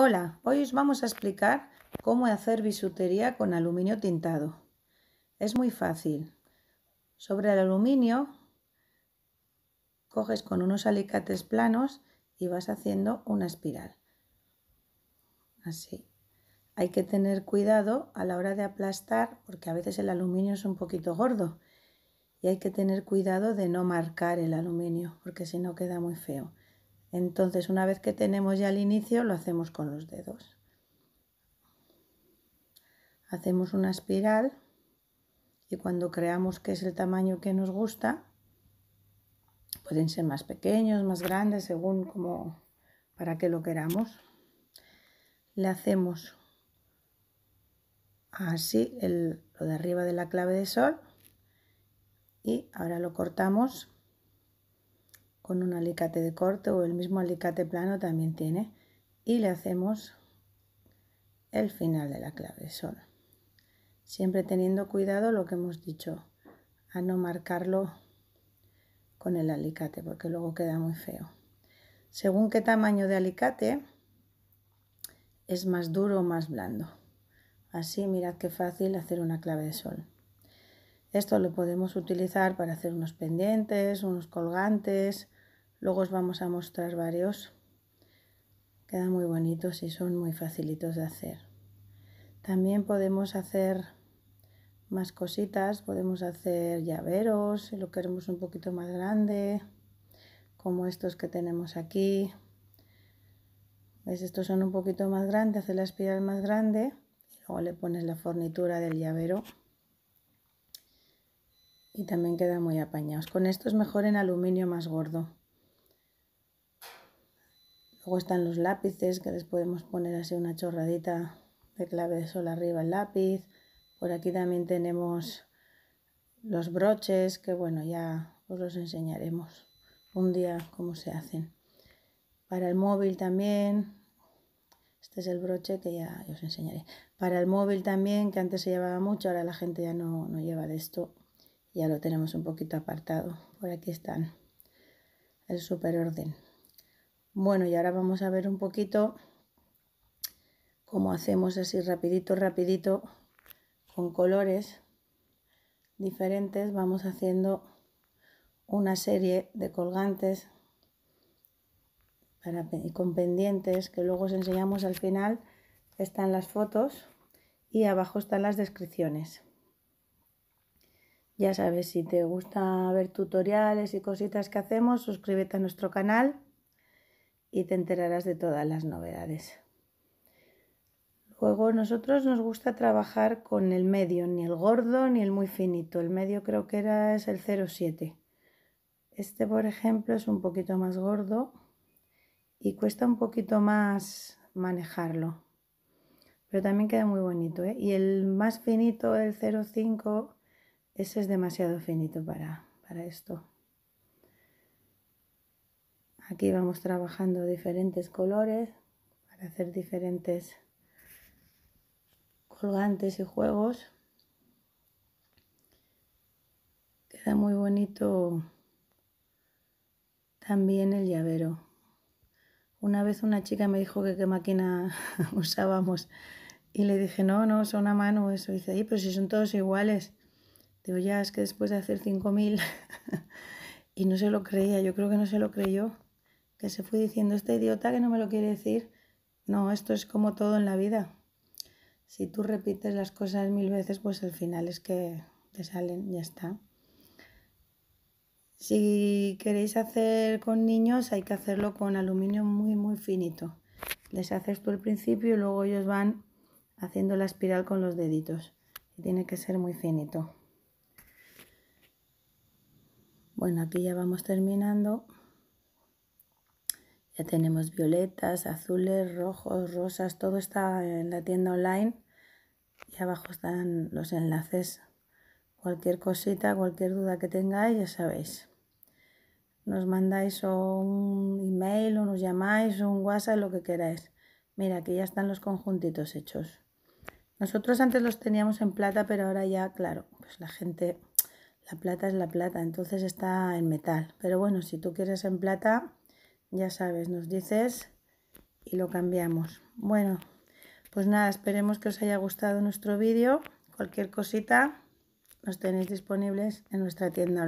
Hola, hoy os vamos a explicar cómo hacer bisutería con aluminio tintado. Es muy fácil. Sobre el aluminio coges con unos alicates planos y vas haciendo una espiral. Así. Hay que tener cuidado a la hora de aplastar porque a veces el aluminio es un poquito gordo y hay que tener cuidado de no marcar el aluminio porque si no queda muy feo. Entonces, una vez que tenemos ya el inicio, lo hacemos con los dedos. Hacemos una espiral y cuando creamos que es el tamaño que nos gusta, pueden ser más pequeños, más grandes, según como para que lo queramos. Le hacemos así el, lo de arriba de la clave de sol y ahora lo cortamos con un alicate de corte o el mismo alicate plano también tiene y le hacemos el final de la clave de sol. siempre teniendo cuidado lo que hemos dicho a no marcarlo con el alicate porque luego queda muy feo según qué tamaño de alicate es más duro o más blando así mirad qué fácil hacer una clave de sol esto lo podemos utilizar para hacer unos pendientes, unos colgantes, Luego os vamos a mostrar varios. Quedan muy bonitos y son muy facilitos de hacer. También podemos hacer más cositas, podemos hacer llaveros, si lo queremos un poquito más grande, como estos que tenemos aquí. ¿Ves? Estos son un poquito más grandes, hace la espiral más grande y luego le pones la fornitura del llavero. Y también queda muy apañados. Con estos mejor en aluminio más gordo. Luego están los lápices que les podemos poner así una chorradita de clave de sol arriba el lápiz. Por aquí también tenemos los broches que bueno ya os los enseñaremos un día cómo se hacen. Para el móvil también, este es el broche que ya os enseñaré. Para el móvil también, que antes se llevaba mucho, ahora la gente ya no, no lleva de esto, ya lo tenemos un poquito apartado. Por aquí están, el superorden. Bueno, y ahora vamos a ver un poquito cómo hacemos así rapidito, rapidito, con colores diferentes. Vamos haciendo una serie de colgantes y con pendientes que luego os enseñamos al final. Están las fotos y abajo están las descripciones. Ya sabes, si te gusta ver tutoriales y cositas que hacemos, suscríbete a nuestro canal y te enterarás de todas las novedades. Luego, nosotros nos gusta trabajar con el medio, ni el gordo ni el muy finito. El medio creo que era es el 07. Este, por ejemplo, es un poquito más gordo y cuesta un poquito más manejarlo. Pero también queda muy bonito. ¿eh? Y el más finito, el 05, ese es demasiado finito para esto. Aquí vamos trabajando diferentes colores para hacer diferentes colgantes y juegos. Queda muy bonito también el llavero. Una vez una chica me dijo que qué máquina usábamos y le dije, no, no, son a mano eso. Y dice, ahí pero si son todos iguales. Digo, ya, es que después de hacer 5.000 y no se lo creía, yo creo que no se lo creyó que se fue diciendo, este idiota que no me lo quiere decir. No, esto es como todo en la vida. Si tú repites las cosas mil veces, pues al final es que te salen, ya está. Si queréis hacer con niños, hay que hacerlo con aluminio muy, muy finito. Les haces tú el principio y luego ellos van haciendo la espiral con los deditos. Y tiene que ser muy finito. Bueno, aquí ya vamos terminando. Ya tenemos violetas, azules, rojos, rosas, todo está en la tienda online y abajo están los enlaces. Cualquier cosita, cualquier duda que tengáis, ya sabéis. Nos mandáis un email o nos llamáis un WhatsApp, lo que queráis. Mira, aquí ya están los conjuntitos hechos. Nosotros antes los teníamos en plata, pero ahora ya, claro, pues la gente, la plata es la plata, entonces está en metal. Pero bueno, si tú quieres en plata, ya sabes, nos dices y lo cambiamos. Bueno, pues nada, esperemos que os haya gustado nuestro vídeo. Cualquier cosita, nos tenéis disponibles en nuestra tienda.